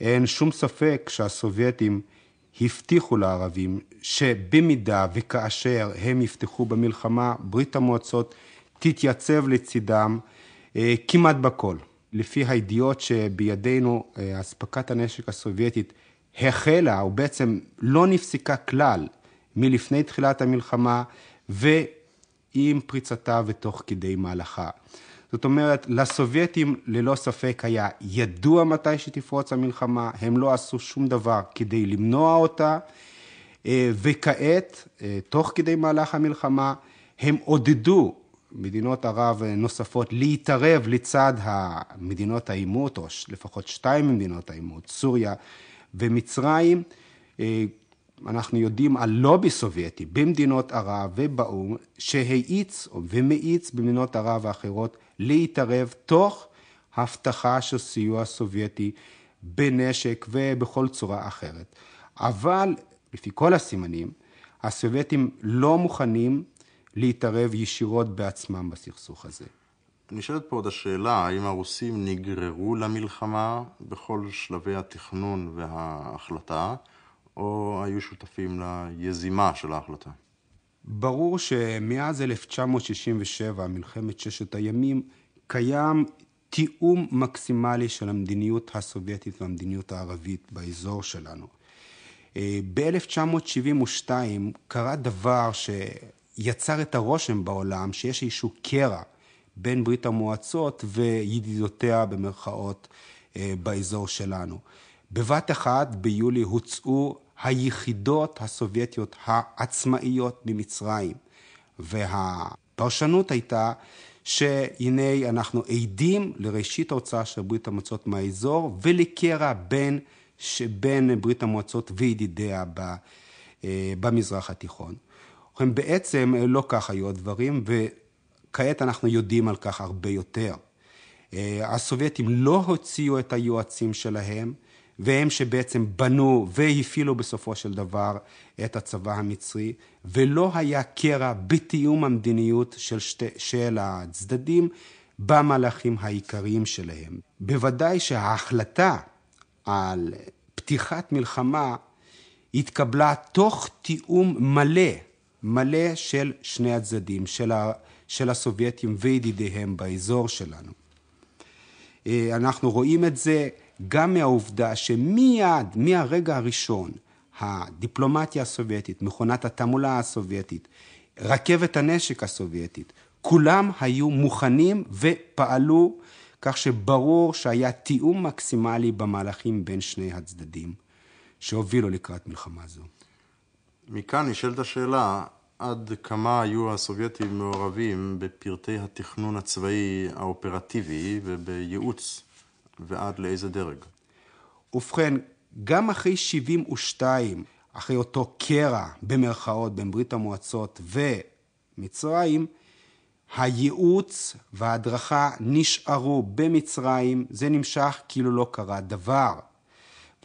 אין שום ספק שהסובייטים הבטיחו לערבים שבמידה וכאשר הם יפתחו במלחמה, ברית המועצות תתייצב לצידם אה, כמעט בכל. לפי הידיעות שבידינו, אה, אספקת הנשק הסובייטית החלה, או בעצם לא נפסקה כלל מלפני תחילת המלחמה ועם פריצתה ותוך כדי מהלכה. זאת אומרת, לסובייטים ללא ספק היה ידוע מתי שתפרוץ המלחמה, הם לא עשו שום דבר כדי למנוע אותה, אה, וכעת, אה, תוך כדי מהלך המלחמה, הם עודדו מדינות ערב נוספות להתערב לצד מדינות העימות, או לפחות שתיים ממדינות העימות, סוריה ומצרים. אה, אנחנו יודעים על לובי סובייטי במדינות ערב ובאו"ם, שהאיץ ומאיץ במדינות ערב האחרות להתערב תוך הבטחה של סיוע סובייטי בנשק ובכל צורה אחרת. אבל לפי כל הסימנים, הסובייטים לא מוכנים להתערב ישירות בעצמם בסכסוך הזה. נשאלת פה עוד השאלה, האם הרוסים נגררו למלחמה בכל שלבי התכנון וההחלטה, או היו שותפים ליזימה של ההחלטה? ברור שמאז 1967, מלחמת ששת הימים, קיים תיאום מקסימלי של המדיניות הסובייטית והמדיניות הערבית באזור שלנו. אה, ב-1972 קרה דבר שיצר את הרושם בעולם שיש איזשהו קרע בין ברית המועצות וידידותיה במרכאות אה, באזור שלנו. בבת אחת, ביולי, הוצאו היחידות הסובייטיות העצמאיות ממצרים. והפרשנות הייתה שהנה אנחנו עדים לראשית ההוצאה של ברית המועצות מהאזור ולקרע בין, בין ברית המועצות וידידיה ב, אה, במזרח התיכון. ובכן, בעצם אה, לא כך היו הדברים, וכעת אנחנו יודעים על כך הרבה יותר. אה, הסובייטים לא הוציאו את היועצים שלהם, והם שבעצם בנו והפעילו בסופו של דבר את הצבא המצרי, ולא היה קרע בתיאום המדיניות של, שתי, של הצדדים במהלכים העיקריים שלהם. בוודאי שההחלטה על פתיחת מלחמה התקבלה תוך תיאום מלא, מלא של שני הצדדים, של, ה, של הסובייטים וידידיהם באזור שלנו. אה, אנחנו רואים את זה גם מהעובדה שמיד, מהרגע הראשון, הדיפלומטיה הסובייטית, מכונת התעמולה הסובייטית, רכבת הנשק הסובייטית, כולם היו מוכנים ופעלו, כך שברור שהיה תיאום מקסימלי במהלכים בין שני הצדדים שהובילו לקראת מלחמה זו. מכאן נשאלת השאלה, עד כמה היו הסובייטים מעורבים בפרטי התכנון הצבאי האופרטיבי ובייעוץ ועד לאיזה דרג? ובכן, גם אחרי 72, אחרי אותו קרע, במרכאות, בין ברית המועצות ומצרים, הייעוץ וההדרכה נשארו במצרים, זה נמשך כאילו לא קרה דבר.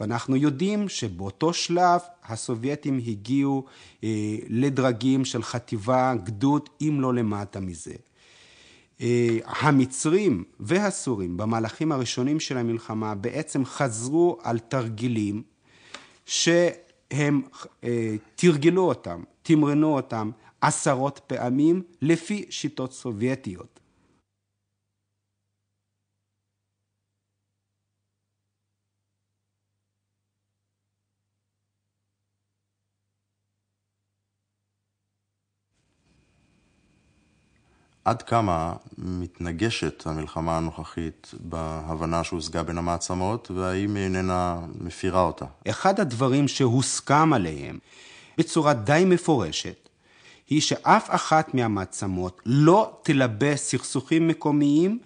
ואנחנו יודעים שבאותו שלב הסובייטים הגיעו אה, לדרגים של חטיבה, גדוד, אם לא למטה מזה. אה, המצרים והסורים במהלכים הראשונים של המלחמה בעצם חזרו על תרגילים שהם אה, תרגלו אותם, תמרנו אותם עשרות פעמים לפי שיטות סובייטיות. עד כמה מתנגשת המלחמה הנוכחית בהבנה שהושגה בין המעצמות, והאם היא איננה מפירה אותה? אחד הדברים שהוסכם עליהם בצורה די מפורשת, היא שאף אחת מהמעצמות לא תלבה סכסוכים מקומיים,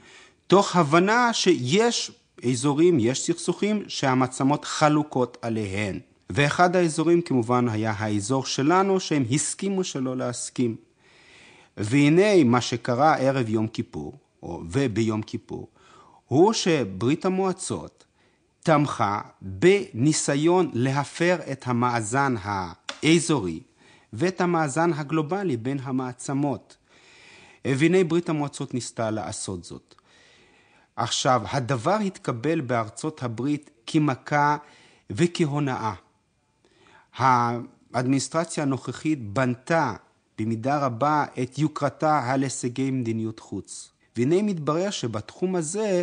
תוך הבנה שיש אזורים, יש סכסוכים שהמעצמות חלוקות עליהן. ואחד האזורים כמובן היה האזור שלנו, שהם הסכימו שלא להסכים. והנה מה שקרה ערב יום כיפור, או, וביום כיפור, הוא שברית המועצות תמכה בניסיון להפר את המאזן האזורי ואת המאזן הגלובלי בין המעצמות. והנה ברית המועצות ניסתה לעשות זאת. עכשיו, הדבר התקבל בארצות הברית כמכה וכהונאה. האדמיניסטרציה הנוכחית בנתה במידה רבה את יוקרתה על הישגי מדיניות חוץ. והנה מתברר שבתחום הזה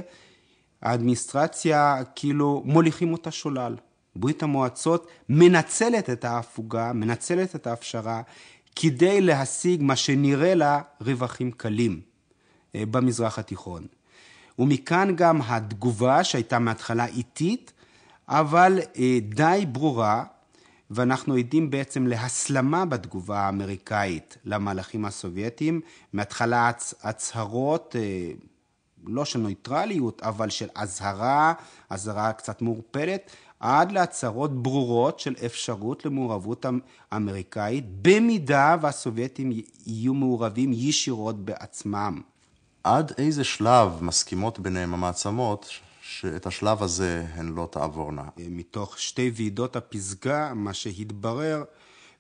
האדמיניסטרציה כאילו מוליכים אותה שולל. ברית המועצות מנצלת את ההפוגה, מנצלת את ההפשרה, כדי להשיג מה שנראה לה רווחים קלים אה, במזרח התיכון. ומכאן גם התגובה שהייתה מההתחלה איטית, אבל אה, די ברורה, ואנחנו עדים בעצם להסלמה בתגובה האמריקאית למהלכים הסובייטיים, מהתחלה הצ, הצהרות, אה, לא של נויטרליות, אבל של אזהרה, אזהרה קצת מעורפלת, עד להצהרות ברורות של אפשרות למעורבות אמ-, אמריקאית, במידה והסובייטים יהיו מעורבים ישירות בעצמם. עד איזה שלב מסכימות ביניהם המעצמות שאת השלב הזה הן לא תעבורנה. אה, מתוך שתי ועידות הפסגה, מה שהתברר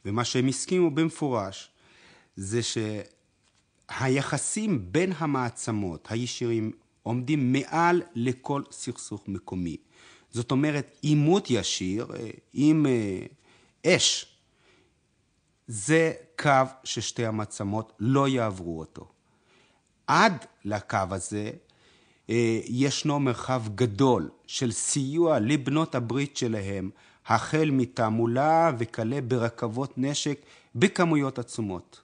ומה שהם הסכימו במפורש, זה שהיחסים בין המעצמות הישירים עומדים מעל לכל סכסוך מקומי. זאת אומרת, עימות ישיר אה, עם אה, אש, זה קו ששתי המעצמות לא יעברו אותו. עד לקו הזה אה, ישנו מרחב גדול של סיוע לבנות הברית שלהם, החל מתעמולה וכלה ברכבות נשק בכמויות עצומות.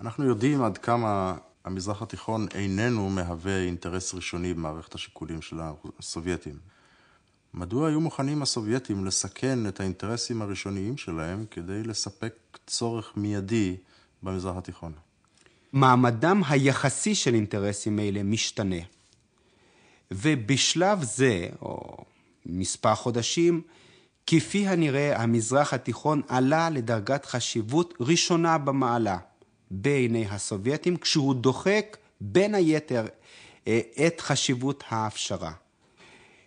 אנחנו יודעים עד כמה המזרח התיכון איננו מהווה אינטרס ראשוני במערכת השיקולים של הסובייטים. מדוע היו מוכנים הסובייטים לסכן את האינטרסים הראשוניים שלהם כדי לספק צורך מיידי במזרח התיכון? מעמדם היחסי של אינטרסים אלה משתנה. ובשלב זה, או מספר חודשים, כפי הנראה המזרח התיכון עלה לדרגת חשיבות ראשונה במעלה בעיני הסובייטים, כשהוא דוחק בין היתר אה, את חשיבות ההפשרה.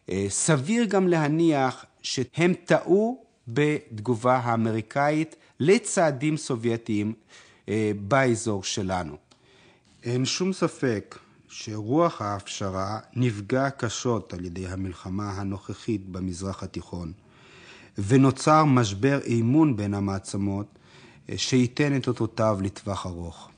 אה, סביר גם להניח שהם טעו בתגובה האמריקאית לצעדים סובייטיים אה, באזור שלנו. אין שום ספק שרוח ההפשרה נפגע קשות על ידי המלחמה הנוכחית במזרח התיכון, ונוצר משבר אמון בין המעצמות אה, שייתן את אותותיו לטווח ארוך.